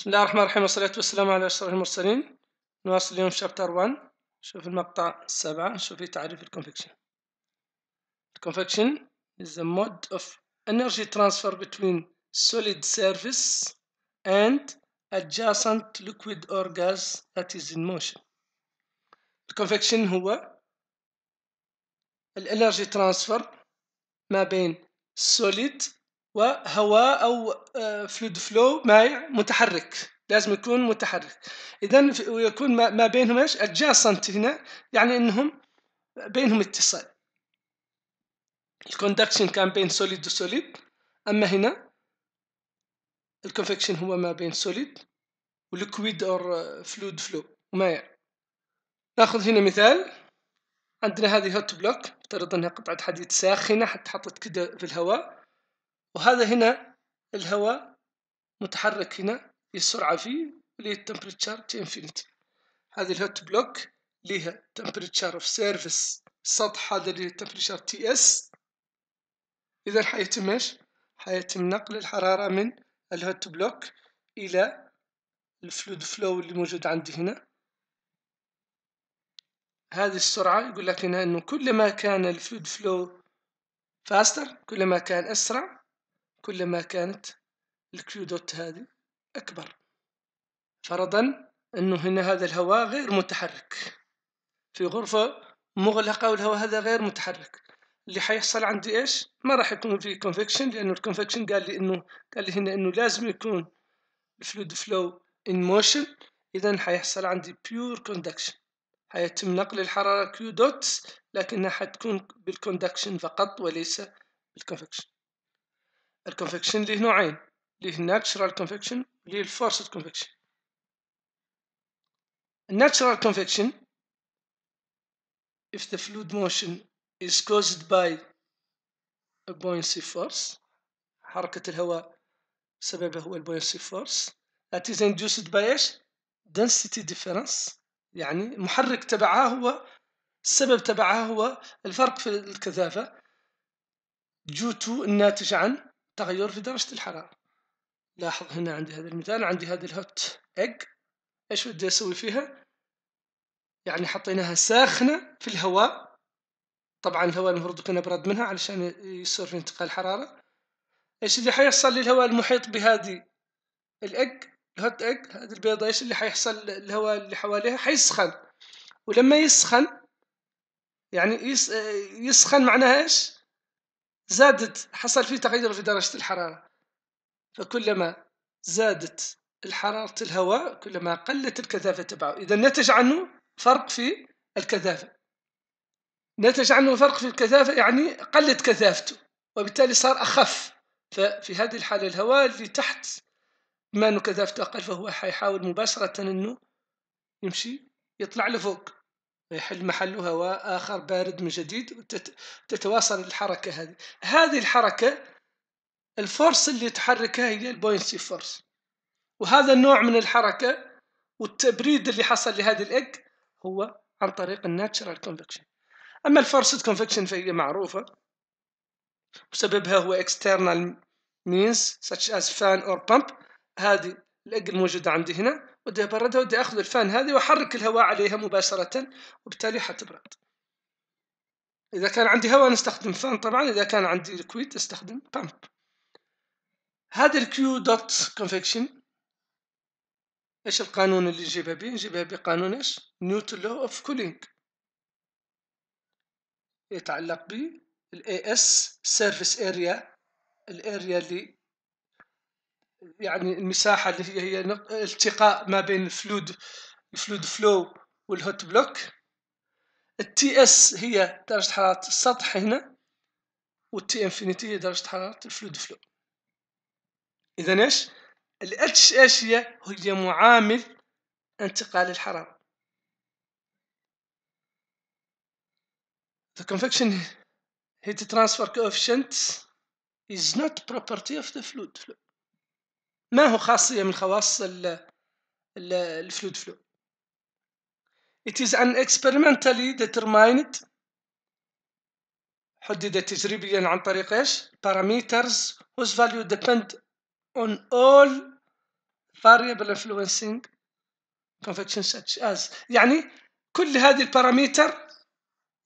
بسم الله الرحمن الرحيم والصلاة والسلام على أشرف المرسلين نواصل اليوم شابتر 1 شوف المقطع السابع شوف فيه تعريف الكونفكشن الكونفكشن is a mode of energy transfer between solid surface and adjacent liquid or gas that is in motion الكونفكشن هو الانرجي ترانسفر ما بين solid وهواء او فلود فلو مايع متحرك لازم يكون متحرك اذا ويكون ما بينهم ايش ادجاسنت هنا يعني انهم بينهم اتصال الكوندكشن كان بين سوليد وسوليد اما هنا الكونفكشن هو ما بين سوليد وليكويد اور فلود فلو مايع ناخذ هنا مثال عندنا هذه هوت بلوك افترض انها قطعة حديد ساخنة حتى حطت كده في الهواء وهذا هنا الهواء متحرك هنا السرعة فيه اللي هي التمبريتشر تي انفينيتي هذه الهوت بلوك لها temperature of سيرفيس السطح هذا اللي هي temperature تي اس إذا حيتم ايش؟ حيتم نقل الحرارة من الهوت بلوك إلى الفلود فلو اللي موجود عندي هنا هذه السرعة يقول لك هنا إنه كلما كان الفلود فلو فاستر كلما كان أسرع كلما كانت الكيو دوت هذه أكبر فرضا أنه هنا هذا الهواء غير متحرك في غرفة مغلقة والهواء هذا غير متحرك اللي حيحصل عندي إيش ما راح يكون في كونفكشن لأنه الكونفكشن قال لي إنه قال لي هنا إنه لازم يكون الفلود فلو إن موشن إذا حيحصل عندي بيور كوندكشن حيتم نقل الحرارة كيو دوت لكنها حتكون بالكوندكشن فقط وليس بالكونفكشن الكونفكشن ليه نوعين ليه الناتشرال كونفكشن ليه الفورسد كونفكشن الناتشرال convection if the fluid motion is caused by a buoyancy force حركة الهواء سببها هو البوينسي فورس that is induced by ايش density difference يعني المحرك تبعها هو السبب تبعها هو الفرق في الكثافة due to الناتج عن تغير في درجة الحرارة لاحظ هنا عندي هذا المثال عندي هذه الهوت ايج ايش بدي اسوي فيها يعني حطيناها ساخنة في الهواء طبعا الهواء المفروض يكون ابرد منها علشان يصير في انتقال حرارة ايش اللي حيحصل للهواء المحيط بهذه الايج الهوت ايج هذه البيضة ايش اللي حيحصل للهواء اللي حواليها حيسخن ولما يسخن يعني يسخن معناها ايش زادت حصل فيه تغير في درجة الحرارة فكلما زادت الحرارة الهواء كلما قلت الكثافة تبعه إذا نتج عنه فرق في الكثافة نتج عنه فرق في الكثافة يعني قلت كثافته وبالتالي صار أخف ففي هذه الحالة الهواء اللي تحت ما أنه كثافته أقل فهو حيحاول مباشرة أنه يمشي يطلع لفوق يحل محله هواء آخر بارد من جديد وتتواصل الحركة هذه هذه الحركة الفورس اللي تحركها هي البوينسي فورس وهذا النوع من الحركة والتبريد اللي حصل لهذه الإج هو عن طريق الناتشرال كونفكشن أما الفورس كونفكشن فهي معروفة وسببها هو external means such as fan or pump هذه الاج الموجوده عندي هنا ودي أبردها ودي أخذ الفان هذه وأحرك الهواء عليها مباشرة وبالتالي حتبرد إذا كان عندي هواء نستخدم فان طبعا إذا كان عندي ليكويد أستخدم بامب هذا الكيو دوت كونفكشن إيش القانون اللي نجيبها بيه نجيبها بقانون إيش نيوتن لو أوف كولينج يتعلق ب الاي اس سيرفيس اريا الاريا اللي يعني المساحه اللي هي التقاء ما بين الفلود الفلود فلو والهوت بلوك التي اس هي درجه حراره السطح هنا والتي انفينيتي هي درجه حراره الفلود فلو اذا ايش الاتش اش هي هي معامل انتقال الحراره The convection heat transfer coefficient is not property of the fluid flow. ما هو خاصية من خواص الفلود فلو It is an experimentally determined حدد تجريبيا عن طريق ايش؟ parameters whose value depend on all variable influencing convection such as يعني كل هذه الباراميتر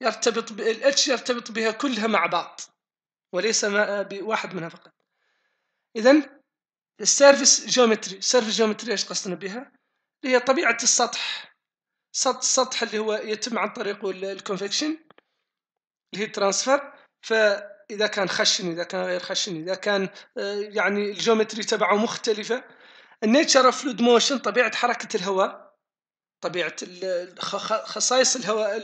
يرتبط ب الاتش يرتبط بها كلها مع بعض وليس بواحد منها فقط اذا السيرفيس جيومتري السيرفيس جيومتري ايش قصدنا بها هي طبيعة السطح سطح السطح اللي هو يتم عن طريقه الكونفكشن اللي هي ترانسفر فإذا كان خشن إذا كان غير خشن إذا كان آه، يعني الجيومتري تبعه مختلفة النيتشر اوف فلود موشن طبيعة حركة الهواء طبيعة خصائص الهواء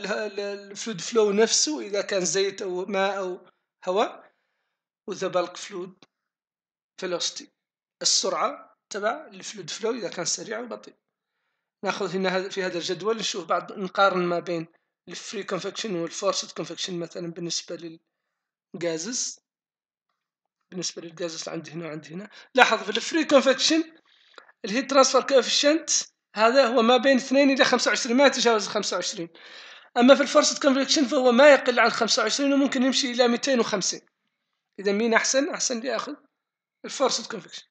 الفلود فلو نفسه إذا كان زيت أو ماء أو هواء وذا بلك فلود فيلوستي السرعه تبع الفلود فلو اذا كان سريع او بطيء ناخذ هنا في هذا الجدول نشوف بعض نقارن ما بين الفري كونفكشن والفورسد كونفكشن مثلا بالنسبه للجازز بالنسبه للجازز عندي هنا وعندي هنا لاحظ في الفري كونفكشن الهيت ترانسفير كوفيشنت هذا هو ما بين 2 الى 25 ما يتجاوز 25 اما في الفورسد كونفكشن فهو ما يقل عن 25 وممكن يمشي الى 250 اذا مين احسن احسن لي اخذ الفورسد كونفكشن